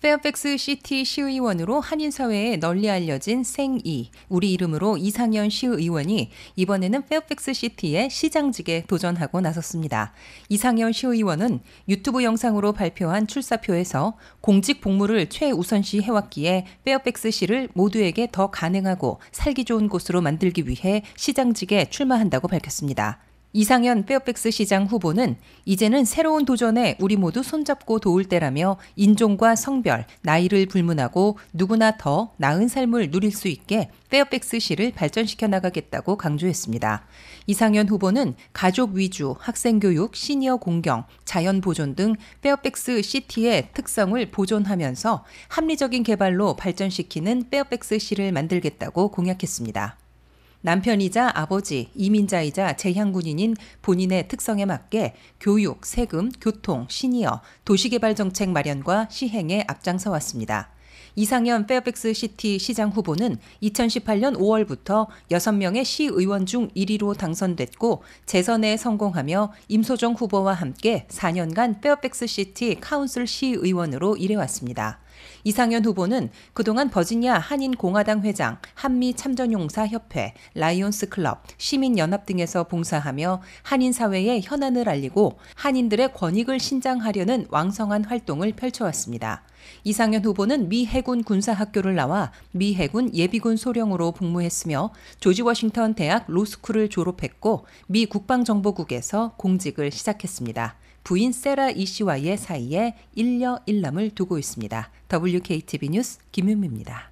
페어팩스 시티 시의원으로 한인사회에 널리 알려진 생이, 우리 이름으로 이상현 시의원이 이번에는 페어팩스 시티의 시장직에 도전하고 나섰습니다. 이상현 시의원은 유튜브 영상으로 발표한 출사표에서 공직 복무를 최우선시 해왔기에 페어팩스 시를 모두에게 더 가능하고 살기 좋은 곳으로 만들기 위해 시장직에 출마한다고 밝혔습니다. 이상현 페어팩스 시장 후보는 이제는 새로운 도전에 우리 모두 손잡고 도울 때라며 인종과 성별, 나이를 불문하고 누구나 더 나은 삶을 누릴 수 있게 페어팩스 시를 발전시켜 나가겠다고 강조했습니다. 이상현 후보는 가족 위주, 학생 교육, 시니어 공경, 자연 보존 등 페어팩스 시티의 특성을 보존하면서 합리적인 개발로 발전시키는 페어팩스 시를 만들겠다고 공약했습니다. 남편이자 아버지, 이민자이자 재향군인인 본인의 특성에 맞게 교육, 세금, 교통, 시니어, 도시개발 정책 마련과 시행에 앞장서 왔습니다. 이상현 페어팩스 시티 시장 후보는 2018년 5월부터 6명의 시의원 중 1위로 당선됐고 재선에 성공하며 임소정 후보와 함께 4년간 페어팩스 시티 카운슬 시의원으로 일해왔습니다. 이상현 후보는 그동안 버지니아 한인공화당 회장, 한미 참전용사 협회, 라이온스 클럽, 시민연합 등에서 봉사하며 한인 사회의 현안을 알리고 한인들의 권익을 신장하려는 왕성한 활동을 펼쳐왔습니다. 이상현 후보는 미 해군 군사학교를 나와 미 해군 예비군 소령으로 복무했으며 조지 워싱턴 대학 로스쿨을 졸업했고 미 국방정보국에서 공직을 시작했습니다. 부인 세라 이 씨와의 사이에 1녀 1남을 두고 있습니다. WKTV 뉴스 김윤미입니다.